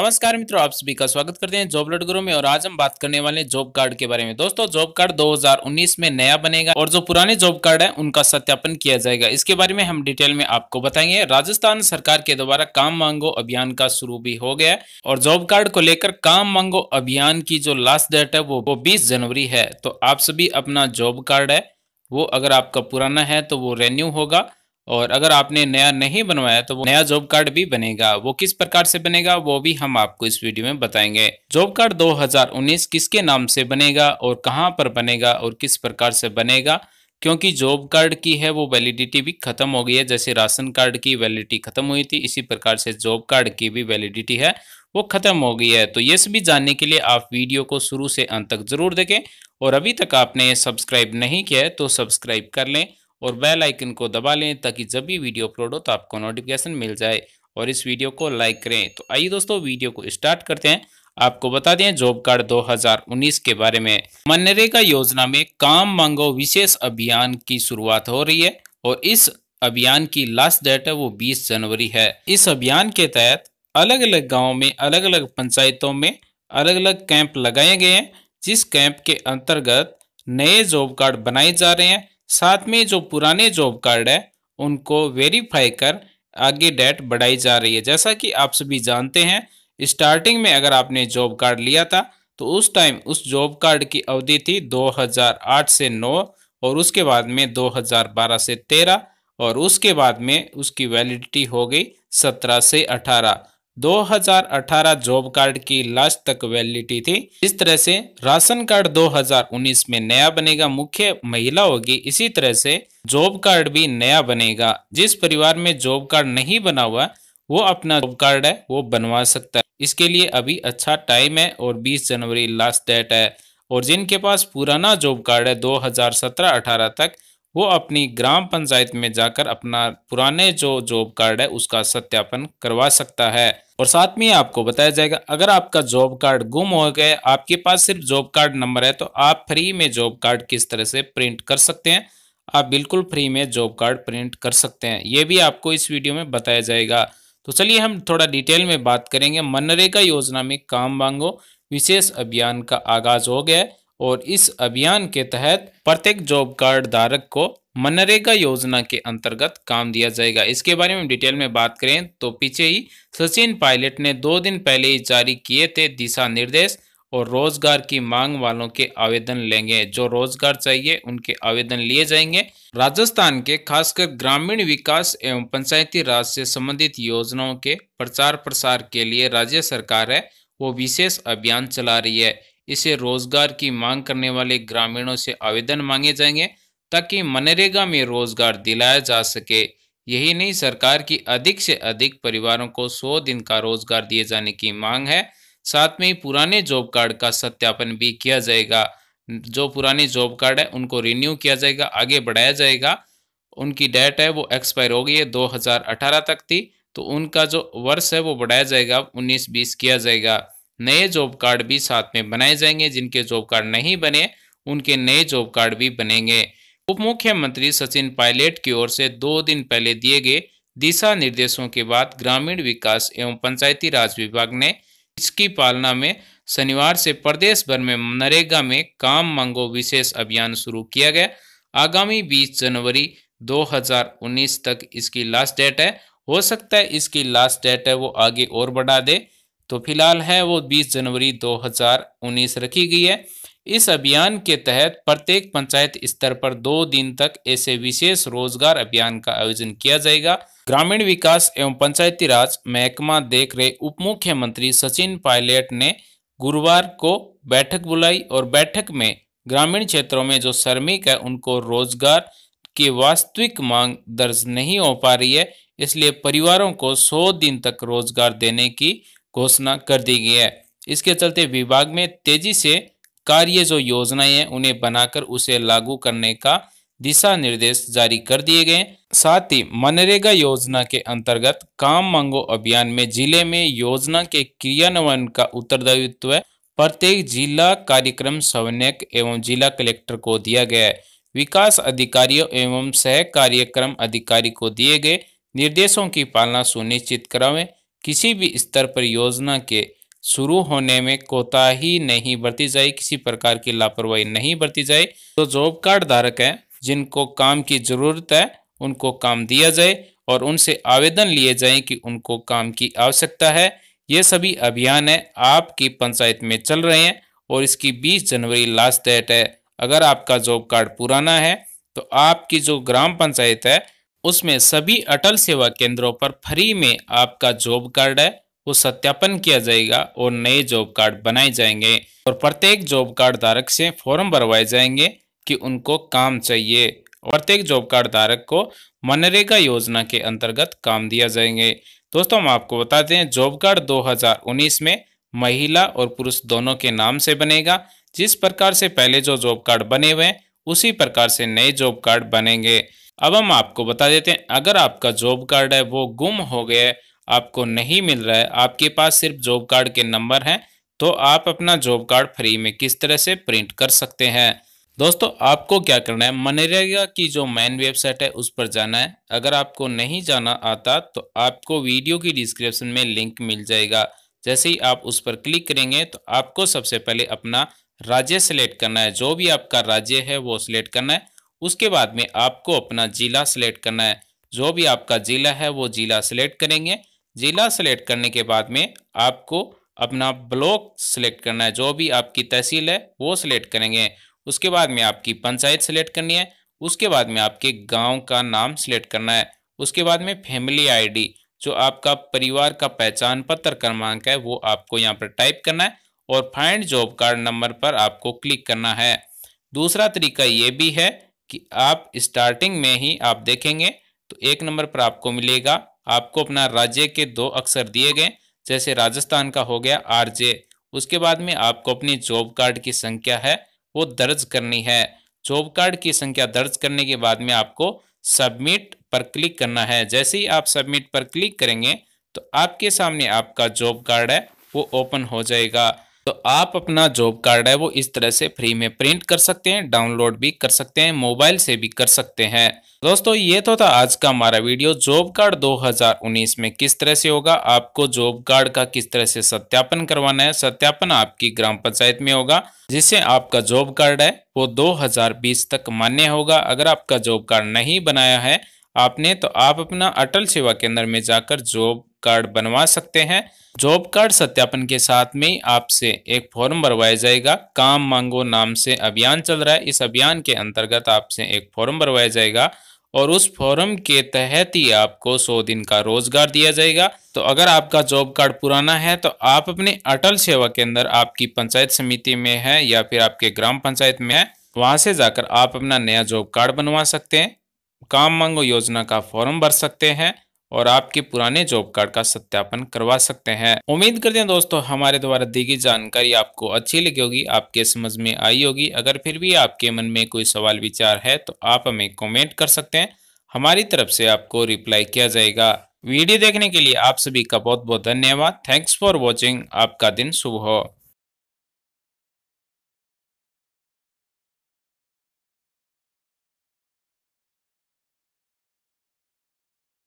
नमस्कार मित्रों आप सभी का स्वागत करते हैं जॉब लट गुरु में और आज हम बात करने वाले हैं जॉब कार्ड के बारे में दोस्तों जॉब कार्ड 2019 में नया बनेगा और जो पुराने जॉब कार्ड है उनका सत्यापन किया जाएगा इसके बारे में हम डिटेल में आपको बताएंगे राजस्थान सरकार के द्वारा काम मांगो अभियान का शुरू भी हो गया और जॉब कार्ड को लेकर काम मांगो अभियान की जो लास्ट डेट है वो वो बीस जनवरी है तो आप सभी अपना जॉब कार्ड है वो अगर आपका पुराना है तो वो रेन्यू होगा और अगर आपने नया नहीं बनवाया तो वो नया जॉब कार्ड भी बनेगा वो किस प्रकार से बनेगा वो भी हम आपको इस वीडियो में बताएंगे जॉब कार्ड 2019 किसके नाम से बनेगा और कहाँ पर बनेगा और किस प्रकार से बनेगा क्योंकि जॉब कार्ड की है वो वैलिडिटी भी खत्म हो गई है जैसे राशन कार्ड की वैलिडिटी खत्म हुई थी इसी प्रकार से जॉब कार्ड की भी वैलिडिटी है वो खत्म हो गई है तो ये सभी जानने के लिए आप वीडियो को शुरू से अंत तक जरूर देखें और अभी तक आपने सब्सक्राइब नहीं किया है तो सब्सक्राइब कर लें और बेल आइकन को दबा लें ताकि जब भी वीडियो अपलोड हो तो आपको नोटिफिकेशन मिल जाए और इस वीडियो को लाइक करें तो आइए दोस्तों वीडियो को स्टार्ट करते हैं आपको बता दें जॉब कार्ड 2019 के बारे में मनरेगा योजना में काम मांगो विशेष अभियान की शुरुआत हो रही है और इस अभियान की लास्ट डेट है वो 20 जनवरी है इस अभियान के तहत अलग अलग गाँव में अलग अलग पंचायतों में अलग अलग कैंप लगाए गए हैं जिस कैंप के अंतर्गत नए जॉब कार्ड बनाए जा रहे हैं साथ में जो पुराने जॉब कार्ड है उनको वेरीफाई कर आगे डेट बढ़ाई जा रही है जैसा कि आप सभी जानते हैं स्टार्टिंग में अगर आपने जॉब कार्ड लिया था तो उस टाइम उस जॉब कार्ड की अवधि थी 2008 से 9 और उसके बाद में 2012 से 13 और उसके बाद में उसकी वैलिडिटी हो गई 17 से 2018 जॉब कार्ड की लास्ट तक वैलिडिटी थी इस तरह से राशन कार्ड 2019 में नया बनेगा मुख्य महिला होगी इसी तरह से जॉब कार्ड भी नया बनेगा जिस परिवार में जॉब कार्ड नहीं बना हुआ वो अपना जॉब कार्ड है वो बनवा सकता है इसके लिए अभी अच्छा टाइम है और 20 जनवरी लास्ट डेट है और जिनके पास पुराना जॉब कार्ड है दो हजार तक वो अपनी ग्राम पंचायत में जाकर अपना पुराने जो जॉब कार्ड है उसका सत्यापन करवा सकता है और साथ में आपको बताया जाएगा अगर आपका जॉब कार्ड गुम हो गया आपके पास सिर्फ जॉब कार्ड नंबर है तो आप फ्री में जॉब कार्ड किस तरह से प्रिंट कर सकते हैं आप बिल्कुल फ्री में जॉब कार्ड प्रिंट कर सकते हैं ये भी आपको इस वीडियो में बताया जाएगा तो चलिए हम थोड़ा डिटेल में बात करेंगे मनरेगा योजना में काम मांगो विशेष अभियान का आगाज हो गया है और इस अभियान के तहत प्रत्येक जॉब कार्ड धारक को मनरेगा योजना के अंतर्गत काम दिया जाएगा इसके बारे में डिटेल में बात करें तो पीछे ही सचिन पायलट ने दो दिन पहले ही जारी किए थे दिशा निर्देश और रोजगार की मांग वालों के आवेदन लेंगे जो रोजगार चाहिए उनके आवेदन लिए जाएंगे राजस्थान के खासकर ग्रामीण विकास एवं पंचायती राज से संबंधित योजनाओं के प्रचार प्रसार के लिए राज्य सरकार है वो विशेष अभियान चला रही है इसे रोजगार की मांग करने वाले ग्रामीणों से आवेदन मांगे जाएंगे ताकि मनरेगा में रोजगार दिलाया जा सके यही नहीं सरकार की अधिक से अधिक परिवारों को 100 दिन का रोजगार दिए जाने की मांग है साथ में ही पुराने जॉब कार्ड का सत्यापन भी किया जाएगा जो पुराने जॉब कार्ड है उनको रिन्यू किया जाएगा आगे बढ़ाया जाएगा उनकी डेट है वो एक्सपायर हो गई है 2018 तक थी तो उनका जो वर्ष है वो बढ़ाया जाएगा 19 बीस किया जाएगा नए जॉब कार्ड भी साथ में बनाए जाएंगे जिनके जॉब कार्ड नहीं बने उनके नए जॉब कार्ड भी बनेंगे उप मुख्यमंत्री सचिन पायलट की ओर से दो दिन पहले दिए गए दिशा निर्देशों के बाद ग्रामीण विकास एवं पंचायती राज विभाग ने इसकी पालना में शनिवार से प्रदेश भर में नरेगा में काम मांगो विशेष अभियान शुरू किया गया आगामी 20 जनवरी 2019 तक इसकी लास्ट डेट है हो सकता है इसकी लास्ट डेट है वो आगे और बढ़ा दे तो फिलहाल है वो 20 जनवरी 2019 रखी गई है इस अभियान के तहत प्रत्येक पंचायत स्तर पर दो दिन तक ऐसे विशेष रोजगार अभियान का आयोजन किया जाएगा ग्रामीण विकास एवं पंचायती राज महकमा देख रहे उप मुख्यमंत्री सचिन पायलट ने गुरुवार को बैठक बुलाई और बैठक में ग्रामीण क्षेत्रों में जो श्रमिक है उनको रोजगार की वास्तविक मांग दर्ज नहीं हो पा रही है इसलिए परिवारों को 100 दिन तक रोजगार देने की घोषणा कर दी गई है इसके चलते विभाग में तेजी से कार्य जो योजनाएं हैं उन्हें बनाकर उसे लागू करने का दिशा निर्देश जारी कर दिए गए साथ ही मनरेगा योजना के अंतर्गत काम मांगो अभियान में जिले में योजना के क्रियान्वयन का उत्तरदायित्व प्रत्येक जिला कार्यक्रम समन्वयक एवं जिला कलेक्टर को दिया गया है विकास अधिकारियों एवं सह कार्यक्रम अधिकारी को दिए गए निर्देशों की पालना सुनिश्चित करावें किसी भी स्तर पर योजना के शुरू होने में कोताही नहीं बरती जाए किसी प्रकार की लापरवाही नहीं बरती जाए तो जॉब कार्ड धारक हैं जिनको काम की ज़रूरत है उनको काम दिया जाए और उनसे आवेदन लिए जाए कि उनको काम की आवश्यकता है ये सभी अभियान है आपकी पंचायत में चल रहे हैं और इसकी 20 जनवरी लास्ट डेट है अगर आपका जॉब कार्ड पुराना है तो आपकी जो ग्राम पंचायत है उसमें सभी अटल सेवा केंद्रों पर फ्री में आपका जॉब कार्ड है वो सत्यापन किया जाएगा और नए जॉब कार्ड बनाए जाएंगे और प्रत्येक जॉब कार्ड धारक से फॉर्म भरवाए जाएंगे कि उनको काम चाहिए प्रत्येक जॉब कार्ड धारक को मनरेगा योजना के अंतर्गत काम दिया जाएंगे दोस्तों हम आपको बता दें जॉब कार्ड 2019 में महिला और पुरुष दोनों के नाम से बनेगा जिस प्रकार से पहले जो जॉब कार्ड बने हुए उसी प्रकार से नए जॉब कार्ड बनेंगे अब हम आपको बता देते हैं अगर आपका जॉब कार्ड है वो गुम हो गया है आपको नहीं मिल रहा है आपके पास सिर्फ जॉब कार्ड के नंबर हैं तो आप अपना जॉब कार्ड फ्री में किस तरह से प्रिंट कर सकते हैं दोस्तों आपको क्या करना है मनरेगा की जो मेन वेबसाइट है उस पर जाना है अगर आपको नहीं जाना आता तो आपको वीडियो की डिस्क्रिप्शन में लिंक मिल जाएगा जैसे ही आप उस पर क्लिक करेंगे तो आपको सबसे पहले अपना राज्य सेलेक्ट करना है जो भी आपका राज्य है वो सिलेक्ट करना है उसके बाद में आपको अपना ज़िला सेलेक्ट करना है जो भी आपका ज़िला है वो ज़िला सेलेक्ट करेंगे ज़िला सेलेक्ट करने के बाद में आपको अपना ब्लॉक सेलेक्ट करना है जो भी आपकी तहसील है वो सिलेक्ट करेंगे उसके बाद में आपकी पंचायत सेलेक्ट करनी है उसके बाद में आपके गांव का नाम सेलेक्ट करना है उसके बाद में फैमिली आईडी जो आपका परिवार का पहचान पत्र क्रमांक है वो आपको यहाँ पर टाइप करना है और फाइंड जॉब कार्ड नंबर पर आपको क्लिक करना है दूसरा तरीका ये भी है कि आप स्टार्टिंग में ही आप देखेंगे तो एक नंबर पर आपको मिलेगा आपको अपना राज्य के दो अक्षर दिए गए जैसे राजस्थान का हो गया आर जे उसके बाद में आपको अपनी जॉब कार्ड की संख्या है वो दर्ज करनी है जॉब कार्ड की संख्या दर्ज करने के बाद में आपको सबमिट पर क्लिक करना है जैसे ही आप सबमिट पर क्लिक करेंगे तो आपके सामने आपका जॉब कार्ड है वो ओपन हो जाएगा तो आप अपना जॉब कार्ड है वो इस तरह से फ्री में प्रिंट कर सकते हैं डाउनलोड भी कर सकते हैं मोबाइल से भी कर सकते हैं दोस्तों ये तो था आज का हमारा वीडियो जॉब कार्ड 2019 में किस तरह से होगा आपको जॉब कार्ड का किस तरह से सत्यापन करवाना है सत्यापन आपकी ग्राम पंचायत में होगा जिससे आपका जॉब कार्ड है वो 2020 तक मान्य होगा अगर आपका जॉब कार्ड नहीं बनाया है आपने तो आप अपना अटल सेवा केंद्र में जाकर जॉब कार्ड बनवा सकते हैं जॉब कार्ड सत्यापन के साथ में आपसे एक फॉर्म भरवाया जाएगा काम मांगो नाम से अभियान चल रहा है इस अभियान के अंतर्गत आपसे एक फॉर्म भरवाया जाएगा और उस फॉर्म के तहत ही आपको 100 दिन का रोजगार दिया जाएगा तो अगर आपका जॉब कार्ड पुराना है तो आप अपने अटल सेवा केंद्र आपकी पंचायत समिति में है या फिर आपके ग्राम पंचायत में है वहां से जाकर आप अपना नया जॉब कार्ड बनवा सकते हैं काम मांगो योजना का फॉर्म भर सकते हैं और आपके पुराने जॉब कार्ड का सत्यापन करवा सकते हैं उम्मीद करते हैं दोस्तों हमारे द्वारा दी गई जानकारी आपको अच्छी लगी होगी आपके समझ में आई होगी अगर फिर भी आपके मन में कोई सवाल विचार है तो आप हमें कमेंट कर सकते हैं हमारी तरफ से आपको रिप्लाई किया जाएगा वीडियो देखने के लिए आप सभी का बहुत बहुत धन्यवाद थैंक्स फॉर वॉचिंग आपका दिन शुभ हो